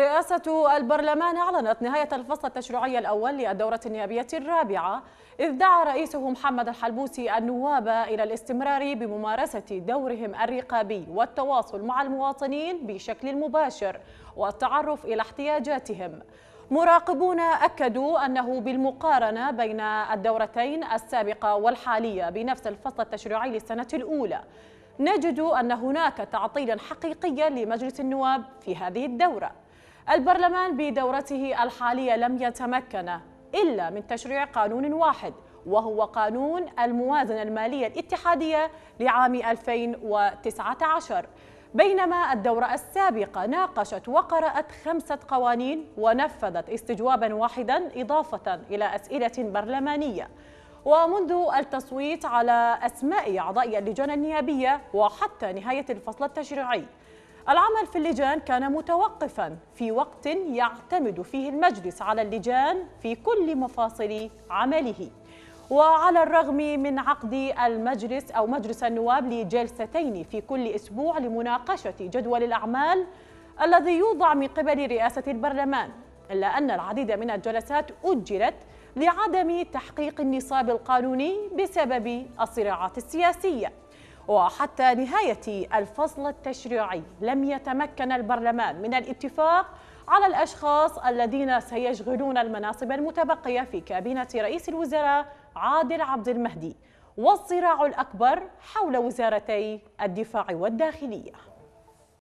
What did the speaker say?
رئاسة البرلمان أعلنت نهاية الفصل التشريعي الأول للدورة النيابية الرابعة إذ دعا رئيسه محمد الحلبوسي النواب إلى الاستمرار بممارسة دورهم الرقابي والتواصل مع المواطنين بشكل مباشر والتعرف إلى احتياجاتهم مراقبون أكدوا أنه بالمقارنة بين الدورتين السابقة والحالية بنفس الفصل التشريعي للسنة الأولى نجد أن هناك تعطيلا حقيقيا لمجلس النواب في هذه الدورة البرلمان بدورته الحالية لم يتمكن إلا من تشريع قانون واحد وهو قانون الموازنة المالية الاتحادية لعام 2019 بينما الدورة السابقة ناقشت وقرأت خمسة قوانين ونفذت استجوابا واحدا إضافة إلى أسئلة برلمانية ومنذ التصويت على أسماء أعضاء اللجان النيابية وحتى نهاية الفصل التشريعي العمل في اللجان كان متوقفا في وقت يعتمد فيه المجلس على اللجان في كل مفاصل عمله وعلى الرغم من عقد المجلس أو مجلس النواب لجلستين في كل أسبوع لمناقشة جدول الأعمال الذي يوضع من قبل رئاسة البرلمان إلا أن العديد من الجلسات أجلت لعدم تحقيق النصاب القانوني بسبب الصراعات السياسيه وحتى نهاية الفصل التشريعي لم يتمكن البرلمان من الاتفاق على الأشخاص الذين سيشغلون المناصب المتبقية في كابينة رئيس الوزراء عادل عبد المهدي والصراع الأكبر حول وزارتي الدفاع والداخلية